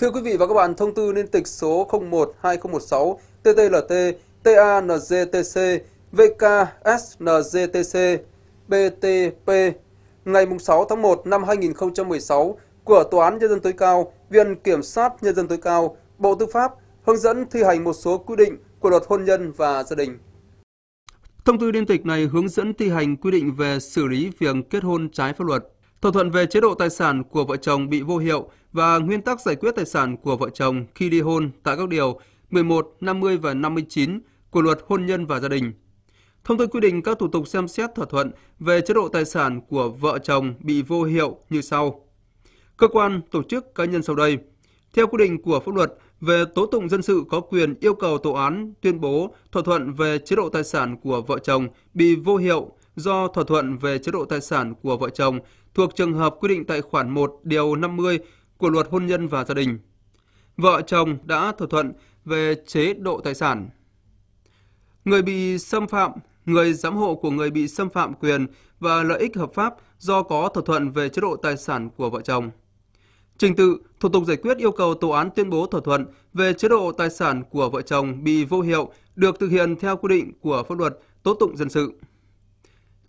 Thưa quý vị và các bạn, thông tư liên tịch số 01-2016 TTLT TANGTC VKSNGTC BTP ngày 6 tháng 1 năm 2016 của Tòa án Nhân dân tối cao, Viện Kiểm sát Nhân dân tối cao, Bộ Tư pháp hướng dẫn thi hành một số quy định của luật hôn nhân và gia đình. Thông tư liên tịch này hướng dẫn thi hành quy định về xử lý việc kết hôn trái pháp luật Thỏa thuận về chế độ tài sản của vợ chồng bị vô hiệu và nguyên tắc giải quyết tài sản của vợ chồng khi ly hôn tại các điều 11, 50 và 59 của luật hôn nhân và gia đình. Thông tư quy định các thủ tục xem xét thỏa thuận về chế độ tài sản của vợ chồng bị vô hiệu như sau. Cơ quan, tổ chức, cá nhân sau đây. Theo quy định của pháp luật về tố tụng dân sự có quyền yêu cầu tòa án tuyên bố thỏa thuận về chế độ tài sản của vợ chồng bị vô hiệu do thỏa thuận về chế độ tài sản của vợ chồng thuộc trường hợp quy định tại khoản 1 điều 50 của luật hôn nhân và gia đình. Vợ chồng đã thỏa thuận về chế độ tài sản. Người bị xâm phạm, người giám hộ của người bị xâm phạm quyền và lợi ích hợp pháp do có thỏa thuận về chế độ tài sản của vợ chồng. Trình tự, thủ tục giải quyết yêu cầu tòa án tuyên bố thỏa thuận về chế độ tài sản của vợ chồng bị vô hiệu được thực hiện theo quy định của pháp luật tố tụng dân sự.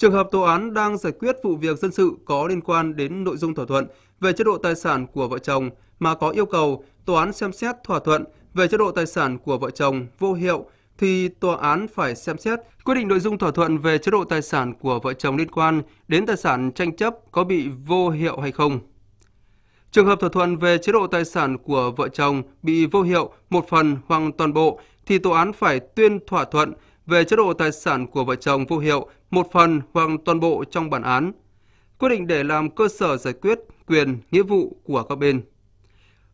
Trường hợp tòa án đang giải quyết vụ việc dân sự có liên quan đến nội dung thỏa thuận về chế độ tài sản của vợ chồng mà có yêu cầu tòa án xem xét thỏa thuận về chế độ tài sản của vợ chồng vô hiệu thì tòa án phải xem xét quyết định nội dung thỏa thuận về chế độ tài sản của vợ chồng liên quan đến tài sản tranh chấp có bị vô hiệu hay không. Trường hợp thỏa thuận về chế độ tài sản của vợ chồng bị vô hiệu một phần hoặc toàn bộ thì tòa án phải tuyên thỏa thuận về chế độ tài sản của vợ chồng vô hiệu một phần hoặc toàn bộ trong bản án, quyết định để làm cơ sở giải quyết quyền, nghĩa vụ của các bên.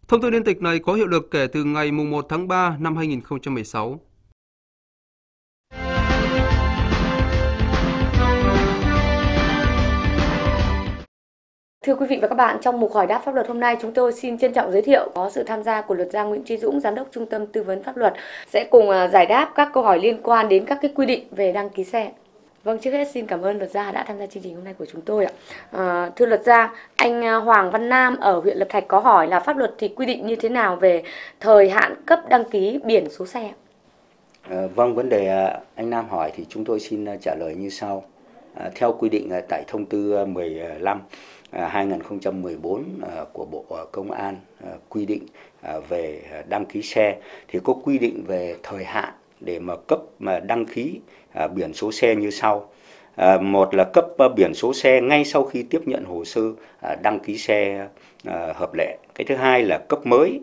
Thông tư liên tịch này có hiệu lực kể từ ngày 1 tháng 3 năm 2016. Thưa quý vị và các bạn, trong mục hỏi đáp pháp luật hôm nay chúng tôi xin trân trọng giới thiệu có sự tham gia của luật gia Nguyễn Trí Dũng, giám đốc trung tâm tư vấn pháp luật sẽ cùng à, giải đáp các câu hỏi liên quan đến các cái quy định về đăng ký xe. Vâng, trước hết xin cảm ơn luật gia đã tham gia chương trình hôm nay của chúng tôi ạ. À, thưa luật gia, anh à, Hoàng Văn Nam ở huyện Lập Thạch có hỏi là pháp luật thì quy định như thế nào về thời hạn cấp đăng ký biển số xe? À, vâng, vấn đề à, anh Nam hỏi thì chúng tôi xin trả lời như sau. À, theo quy định tại thông tư 15 2014 à, à, của Bộ à, Công an quy định về đăng ký xe thì có quy định về thời hạn để mà cấp mà đăng ký biển số xe như sau. Một là cấp biển số xe ngay sau khi tiếp nhận hồ sơ đăng ký xe hợp lệ. Cái thứ hai là cấp mới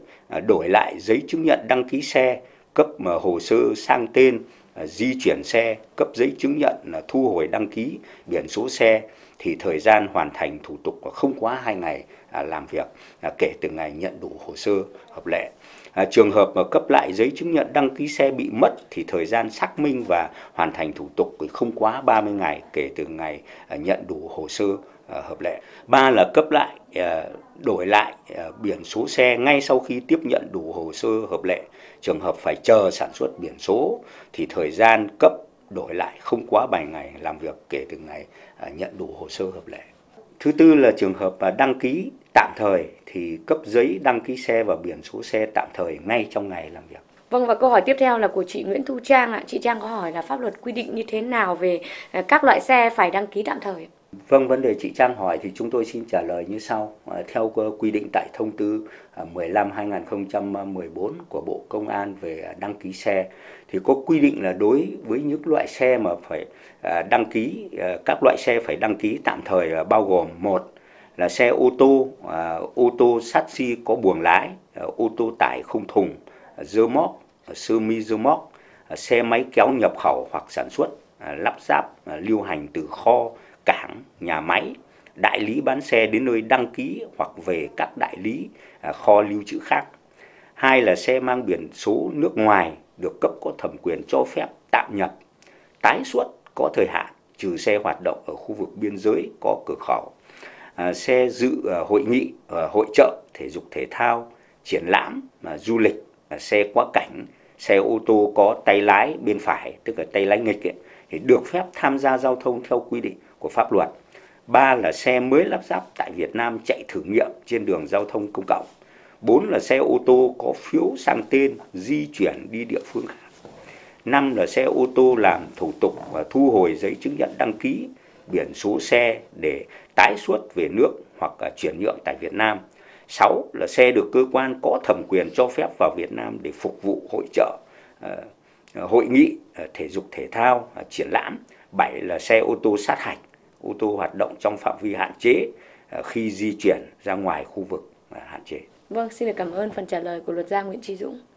đổi lại giấy chứng nhận đăng ký xe, cấp mà hồ sơ sang tên di chuyển xe, cấp giấy chứng nhận thu hồi đăng ký biển số xe thì thời gian hoàn thành thủ tục không quá 2 ngày à, làm việc à, kể từ ngày nhận đủ hồ sơ hợp lệ. À, trường hợp mà cấp lại giấy chứng nhận đăng ký xe bị mất thì thời gian xác minh và hoàn thành thủ tục không quá 30 ngày kể từ ngày nhận đủ hồ sơ hợp lệ. Ba là cấp lại đổi lại biển số xe ngay sau khi tiếp nhận đủ hồ sơ hợp lệ. Trường hợp phải chờ sản xuất biển số thì thời gian cấp đổi lại không quá 7 ngày làm việc kể từ ngày à, nhận đủ hồ sơ hợp lệ. Thứ tư là trường hợp đăng ký tạm thời thì cấp giấy đăng ký xe và biển số xe tạm thời ngay trong ngày làm việc. Vâng và câu hỏi tiếp theo là của chị Nguyễn Thu Trang ạ. Chị Trang có hỏi là pháp luật quy định như thế nào về à, các loại xe phải đăng ký tạm thời? Vâng, vấn đề chị Trang hỏi thì chúng tôi xin trả lời như sau. À, theo quy định tại thông tư 15-2014 à, của Bộ Công an về à, đăng ký xe, thì có quy định là đối với những loại xe mà phải đăng ký, các loại xe phải đăng ký tạm thời bao gồm một là xe ô tô, ô tô sát xi có buồng lái, ô tô tải không thùng, dơ móc, sơ mi dơ móc, xe máy kéo nhập khẩu hoặc sản xuất, lắp ráp, lưu hành từ kho, cảng, nhà máy, đại lý bán xe đến nơi đăng ký hoặc về các đại lý à, kho lưu trữ khác. Hai là xe mang biển số nước ngoài được cấp có thẩm quyền cho phép tạm nhập, tái xuất có thời hạn, trừ xe hoạt động ở khu vực biên giới có cửa khẩu, à, xe dự à, hội nghị, hội trợ, thể dục thể thao, triển lãm, du lịch, xe quá cảnh, xe ô tô có tay lái bên phải, tức là tay lái nghịch ấy, thì được phép tham gia giao thông theo quy định của pháp luật. Ba là xe mới lắp ráp tại Việt Nam chạy thử nghiệm trên đường giao thông công cộng. Bốn là xe ô tô có phiếu sang tên di chuyển đi địa phương khác. Năm là xe ô tô làm thủ tục và thu hồi giấy chứng nhận đăng ký biển số xe để tái xuất về nước hoặc chuyển nhượng tại Việt Nam. 6 là xe được cơ quan có thẩm quyền cho phép vào Việt Nam để phục vụ hội trợ, ờ, ờ, hội nghị, ờ, thể dục thể thao, triển lãm. 7 là xe ô tô sát hạch ô tô hoạt động trong phạm vi hạn chế à, khi di chuyển ra ngoài khu vực à, hạn chế. Vâng, xin được cảm ơn phần trả lời của luật gia Nguyễn Trí Dũng.